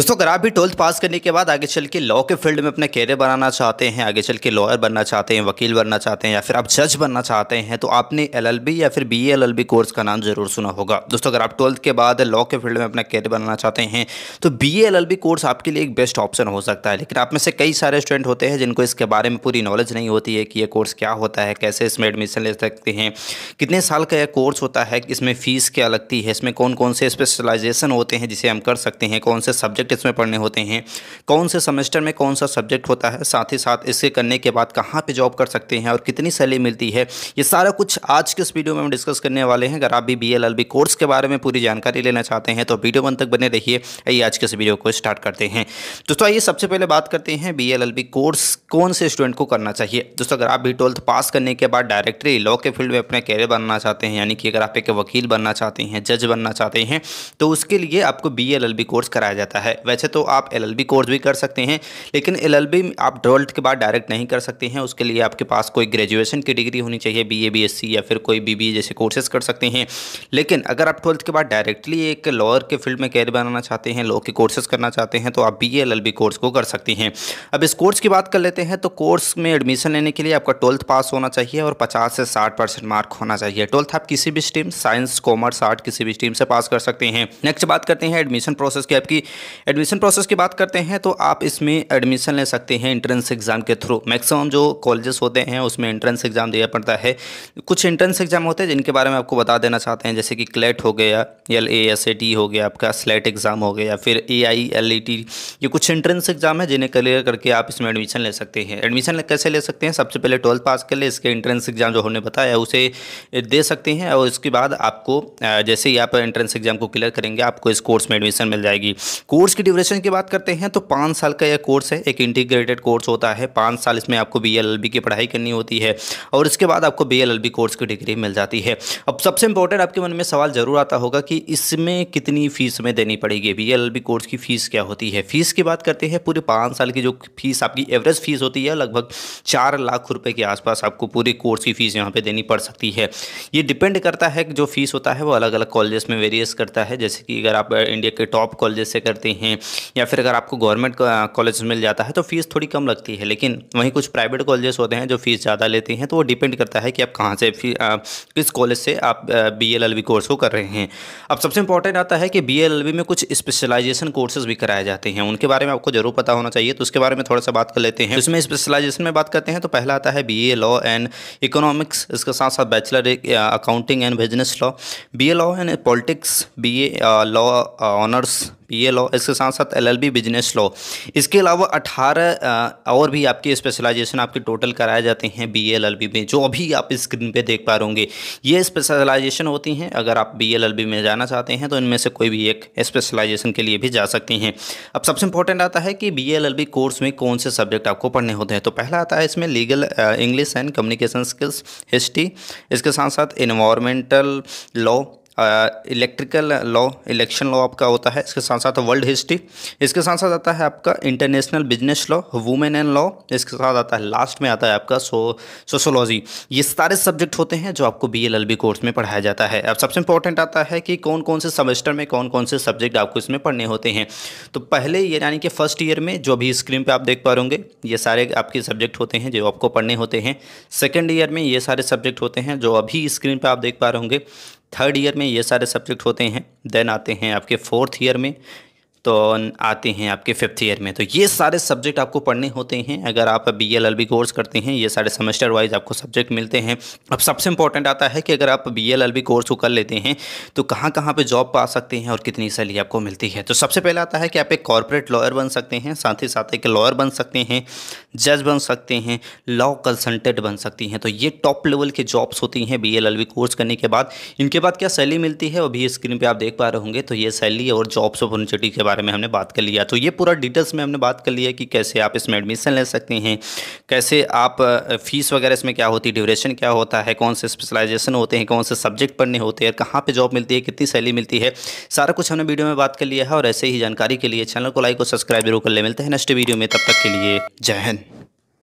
दोस्तों अगर आप भी ट्वेल्थ पास करने के बाद आगे चल के लॉ के फील्ड में अपना कैरियर बनाना चाहते हैं आगे चल के लॉयर बनना चाहते हैं वकील बनना चाहते हैं या फिर आप जज बनना चाहते हैं तो आपने एलएलबी या फिर बी एल कोर्स का नाम जरूर सुना होगा दोस्तों अगर आप ट्वेल्थ के बाद लॉ के फील्ड में अपना कैरियर बनाना चाहते हैं तो बी एल कोर्स आपके लिए एक बेस्ट ऑप्शन हो सकता है लेकिन आप में से कई सारे स्टूडेंट होते हैं जिनको इसके बारे में पूरी नॉलेज नहीं होती है कि ये कोर्स क्या होता है कैसे इसमें एडमिशन ले सकते हैं कितने साल का यह कोर्स होता है इसमें फ़ीस क्या लगती है इसमें कौन कौन से स्पेशलाइजेशन होते हैं जिसे हम कर सकते हैं कौन से सब्जेक्ट सब्जेक्ट इसमें पढ़ने होते हैं कौन से सेमेस्टर में कौन सा सब्जेक्ट होता है साथ ही साथ इसे करने के बाद कहाँ पर जॉब कर सकते हैं और कितनी सैलरी मिलती है ये सारा कुछ आज के इस वीडियो में हम डिस्कस करने वाले हैं अगर आप भी बी कोर्स के बारे में पूरी जानकारी लेना चाहते हैं तो वीडियो बन तक बने रहिए आइए आज के इस वीडियो को स्टार्ट करते हैं दोस्तों आइए सबसे पहले बात करते हैं बी कोर्स कौन से स्टूडेंट को करना चाहिए दोस्तों अगर आप भी ट्वेल्थ पास करने के बाद डायरेक्टली लॉ के फील्ड में अपने कैरियर बनना चाहते हैं यानी कि अगर आप एक वकील बनना चाहते हैं जज बनना चाहते हैं तो उसके लिए आपको बी कोर्स कराया जाता है वैसे तो आप एलएलबी कोर्स भी कर सकते हैं लेकिन एलएलबी आप ट्वेल्थ के बाद डायरेक्ट नहीं कर सकते हैं उसके लिए आपके पास कोई ग्रेजुएशन की डिग्री होनी चाहिए बी ए या फिर कोई बी जैसे कोर्सेज कर सकते हैं लेकिन अगर आप ट्वेल्थ के बाद डायरेक्टली एक लॉयर के फील्ड में कैरियर बनाना चाहते हैं लॉ के कोर्सेज करना चाहते हैं तो आप बी एल कोर्स को कर सकते हैं अब इस कोर्स की बात कर लेते हैं तो कोर्स में एडमिशन लेने के लिए आपका ट्वेल्थ पास होना चाहिए और पचास से साठ परसेंट मार्क होना चाहिए ट्वेल्थ आप किसी भी स्ट्रीम साइंस कॉमर्स आर्ट किसी भी स्ट्रीम से पास कर सकते हैं नेक्स्ट बात करते हैं एडमिशन प्रोसेस की आपकी एडमिशन प्रोसेस की बात करते हैं तो आप इसमें एडमिशन ले सकते हैं एंट्रेंस एग्ज़ाम के थ्रू मैक्सिमम जो कॉलेजेस होते हैं उसमें एंट्रेंस एग्ज़ाम दिया पड़ता है कुछ एंट्रेंस एग्ज़ाम होते हैं जिनके बारे में आपको बता देना चाहते हैं जैसे कि क्लेट हो गया L A S A T हो गया आपका स्लेट एग्ज़ाम हो गया फिर ए आई एल ई टी ये कुछ एंट्रेंस एग्ज़ाम है जिन्हें क्लियर करके आप इसमें एडमिशन ले सकते हैं एडमिशन कैसे ले सकते हैं सबसे पहले ट्वेल्थ पास कर ले इसके एंट्रेंस एग्ज़ाम जो हमने बताया उसे दे सकते हैं और उसके बाद आपको जैसे ही आप एंट्रेंस एग्ज़ाम को क्लियर करेंगे आपको इस कोर्स में एडमिशन मिल जाएगी कोर्स इसकी ड्यूरेशन की बात करते हैं तो पाँच साल का यह कोर्स है एक इंटीग्रेटेड कोर्स होता है पाँच साल इसमें आपको बी की पढ़ाई करनी होती है और इसके बाद आपको बी कोर्स की डिग्री मिल जाती है अब सबसे इंपॉर्टेंट आपके मन में सवाल ज़रूर आता होगा कि इसमें कितनी फ़ीस में देनी पड़ेगी बी कोर्स की फ़ीस क्या होती है फ़ीस की बात करते हैं पूरे पाँच साल की जो फीस आपकी एवरेज फ़ीस होती है लगभग चार लाख रुपये के आसपास आपको पूरे कोर्स की फ़ीस यहाँ पर देनी पड़ सकती है ये डिपेंड करता है जो फ़ीस होता है वो अलग अलग कॉलेज में वेरियस करता है जैसे कि अगर आप इंडिया के टॉप कॉलेज से करते हैं हैं या फिर अगर आपको गवर्नमेंट कॉलेज मिल जाता है तो फ़ीस थोड़ी कम लगती है लेकिन वहीं कुछ प्राइवेट कॉलेजेस होते हैं जो फ़ीस ज़्यादा लेती हैं तो वो डिपेंड करता है कि आप कहाँ से किस कॉलेज से आप बी एल एल कोर्स को कर रहे हैं अब सबसे इंपॉर्टेंट आता है कि बी एल एल में कुछ स्पेशलाइजेशन कोर्सेज भी कराए जाते हैं उनके बारे में आपको जरूर पता होना चाहिए तो उसके बारे में थोड़ा सा बात कर लेते हैं उसमें स्पेशलाइजेशन में बात करते हैं तो पहला आता है B A law and economics इसके साथ साथ bachelor accounting and business law B A law and politics B A law honours A law इसके साथ साथ एलएलबी बिजनेस लॉ इसके अलावा अठारह और भी आपकी स्पेशलाइजेशन आपके टोटल कराए जाते हैं बी एल में जो अभी आप स्क्रीन पर देख पा रहे होंगे ये स्पेशलाइजेशन होती हैं अगर आप बी एल में जाना चाहते हैं तो इनमें से कोई भी एक स्पेशलाइजेशन के लिए भी जा सकती हैं अब सबसे इंपॉर्टेंट आता है कि बी एल कोर्स में कौन से सब्जेक्ट आपको पढ़ने होते हैं तो पहला आता है इसमें legal English and communication skills history इसके साथ साथ environmental law electrical law election law आपका होता है इसके साथ साथ वर्ल्ड हिस्ट्री इसके साथ साथ आता है आपका international business law women and law इसके साथ आता है लास्ट में आता है आपका सो सोशोलॉजी ये सारे सब्जेक्ट होते हैं जो आपको बी एल कोर्स में पढ़ाया जाता है अब सबसे इंपॉर्टेंट आता है कि कौन कौन से सेमेस्टर में कौन कौन से सब्जेक्ट आपको इसमें पढ़ने होते हैं तो पहले ये यानी कि फर्स्ट ईयर में जो अभी स्क्रीन पर आप देख पा रहे ये सारे आपके सब्जेक्ट होते हैं जो आपको पढ़ने होते हैं सेकेंड ईयर में ये सारे सब्जेक्ट होते हैं जो अभी स्क्रीन पर आप देख पा रहे थर्ड ईयर में ये सारे सब्जेक्ट होते हैं देन आते हैं आपके फोर्थ ईयर में तो आते हैं आपके फिफ्थ ईयर में तो ये सारे सब्जेक्ट आपको पढ़ने होते हैं अगर आप बी एल एल कोर्स करते हैं ये सारे सेमेस्टर वाइज आपको सब्जेक्ट मिलते हैं अब सबसे इंपॉर्टेंट आता है कि अगर आप B L L B course को कर लेते हैं तो कहाँ कहाँ पे जॉब पा सकते हैं और कितनी सैलरी आपको मिलती है तो सबसे पहले आता है कि आप एक कॉरपोरेट लॉयर बन सकते हैं साथ ही साथ एक लॉयर बन सकते हैं जज बन सकते हैं लॉ कंसल्टेंट बन सकती हैं तो ये टॉप लेवल के जॉब्स होती हैं बी एल एल कोर्स करने के बाद इनके बाद क्या सैली मिलती है अभी स्क्रीन पर आप देख पा रहे होंगे तो ये सैली और जॉब्स अपॉर्चुनिटी के बाद बारे में हमने बात कर लिया तो ये पूरा डिटेल्स में हमने बात कर लिया कि कैसे आप इसमें एडमिशन ले सकते हैं कैसे आप फ़ीस वगैरह इसमें क्या होती है ड्यूरेशन क्या होता है कौन से स्पेशलाइजेशन होते हैं कौन से सब्जेक्ट पढ़ने होते हैं कहाँ पर जॉब मिलती है कितनी सैली मिलती है सारा कुछ हमने वीडियो में बात कर लिया है और ऐसे ही जानकारी के लिए चैनल को लाइक और सब्सक्राइब जरूर कर ले मिलते हैं नेक्स्ट वीडियो में तब तक के लिए जय हिंद